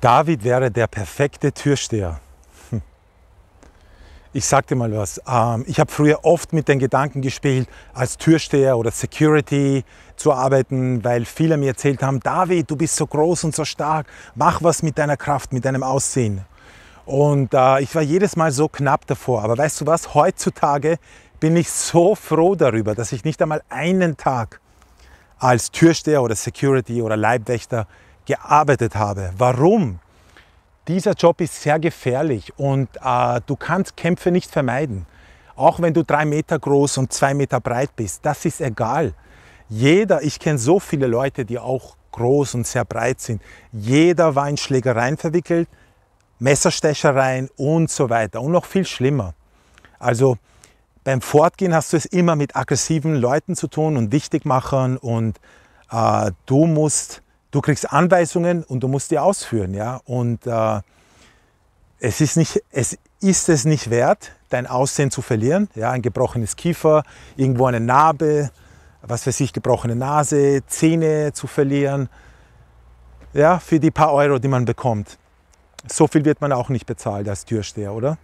David wäre der perfekte Türsteher. Hm. Ich sag dir mal was. Ähm, ich habe früher oft mit den Gedanken gespielt, als Türsteher oder Security zu arbeiten, weil viele mir erzählt haben, David, du bist so groß und so stark, mach was mit deiner Kraft, mit deinem Aussehen. Und äh, ich war jedes Mal so knapp davor. Aber weißt du was, heutzutage bin ich so froh darüber, dass ich nicht einmal einen Tag als Türsteher oder Security oder Leibwächter gearbeitet habe. Warum? Dieser Job ist sehr gefährlich und äh, du kannst Kämpfe nicht vermeiden. Auch wenn du drei Meter groß und zwei Meter breit bist, das ist egal. Jeder, ich kenne so viele Leute, die auch groß und sehr breit sind. Jeder war in Schlägereien verwickelt, Messerstechereien und so weiter und noch viel schlimmer. Also beim Fortgehen hast du es immer mit aggressiven Leuten zu tun und Dichtigmachern und äh, du musst Du kriegst Anweisungen und du musst die ausführen. Ja? Und äh, es, ist nicht, es ist es nicht wert, dein Aussehen zu verlieren. Ja? Ein gebrochenes Kiefer, irgendwo eine Narbe, was weiß ich, gebrochene Nase, Zähne zu verlieren. Ja, für die paar Euro, die man bekommt. So viel wird man auch nicht bezahlt als Türsteher, oder?